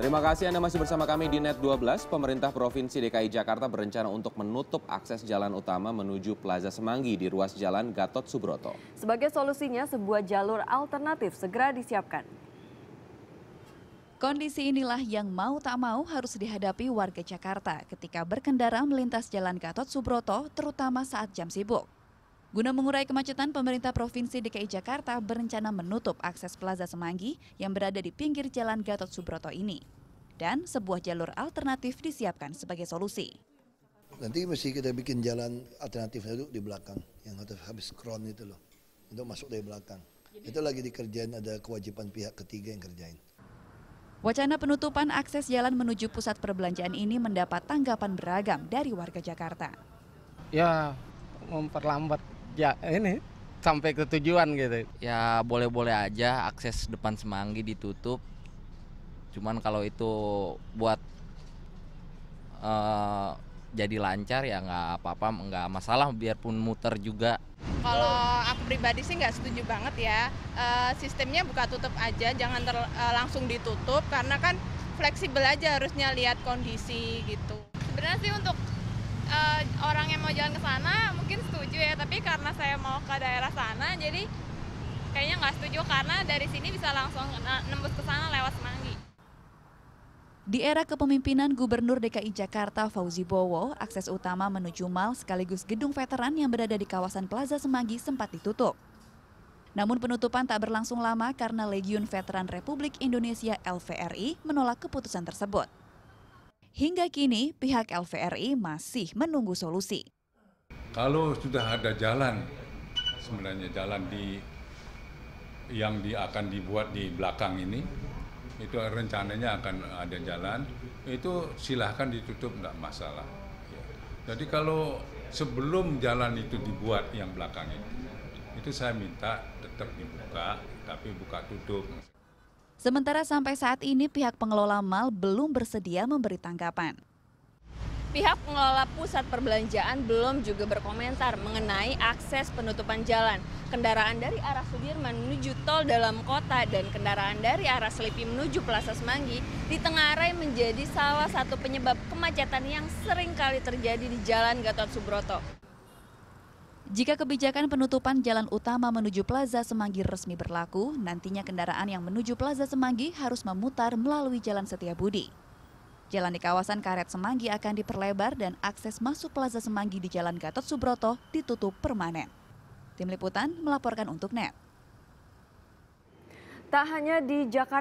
Terima kasih Anda masih bersama kami di Net 12. Pemerintah Provinsi DKI Jakarta berencana untuk menutup akses jalan utama menuju Plaza Semanggi di ruas Jalan Gatot Subroto. Sebagai solusinya, sebuah jalur alternatif segera disiapkan. Kondisi inilah yang mau tak mau harus dihadapi warga Jakarta ketika berkendara melintas Jalan Gatot Subroto, terutama saat jam sibuk. Guna mengurai kemacetan, pemerintah Provinsi DKI Jakarta berencana menutup akses Plaza Semanggi yang berada di pinggir Jalan Gatot Subroto ini. Dan sebuah jalur alternatif disiapkan sebagai solusi. Nanti mesti kita bikin jalan alternatif itu di belakang, yang habis kron itu loh, untuk masuk dari belakang. Itu lagi dikerjain, ada kewajiban pihak ketiga yang kerjain. Wacana penutupan akses jalan menuju pusat perbelanjaan ini mendapat tanggapan beragam dari warga Jakarta. Ya, memperlambat ya ini sampai ke tujuan gitu. Ya boleh-boleh aja akses depan Semanggi ditutup. Cuman kalau itu buat uh, jadi lancar ya nggak apa-apa, nggak masalah biarpun muter juga. Kalau aku pribadi sih nggak setuju banget ya. e, sistemnya buka tutup aja, jangan ter, e, langsung ditutup karena kan fleksibel aja harusnya lihat kondisi gitu. Sebenarnya sih untuk uh, orang yang mau jalan ke sana mungkin setuju ya tapi karena saya mau ke daerah sana jadi kayaknya nggak setuju karena dari sini bisa langsung eh, nembus ke sana lewat Semanggi. Di era kepemimpinan Gubernur DKI Jakarta Fauzi Bowo, akses utama menuju mal sekaligus gedung veteran yang berada di kawasan Plaza Semanggi sempat ditutup. Namun penutupan tak berlangsung lama karena Legiun Veteran Republik Indonesia LVRI menolak keputusan tersebut. Hingga kini pihak LVRI masih menunggu solusi. Kalau sudah ada jalan, sebenarnya jalan di yang di, akan dibuat di belakang ini, itu rencananya akan ada jalan, itu silahkan ditutup, tidak masalah. Ya. Jadi kalau sebelum jalan itu dibuat yang belakang itu, itu saya minta tetap dibuka, tapi buka tutup. Sementara sampai saat ini pihak pengelola mal belum bersedia memberi tanggapan. Pihak pengelola pusat perbelanjaan belum juga berkomentar mengenai akses penutupan jalan. Kendaraan dari arah Sudirman menuju tol dalam kota dan kendaraan dari arah Selipi menuju Plaza Semanggi ditengarai menjadi salah satu penyebab kemacetan yang sering kali terjadi di Jalan Gatot Subroto. Jika kebijakan penutupan jalan utama menuju Plaza Semanggi resmi berlaku, nantinya kendaraan yang menuju Plaza Semanggi harus memutar melalui Jalan Setiabudi. Jalan di kawasan Karet Semanggi akan diperlebar dan akses masuk Plaza Semanggi di Jalan Gatot Subroto ditutup permanen. Tim Liputan melaporkan untuk NET. Tak hanya di Jakarta,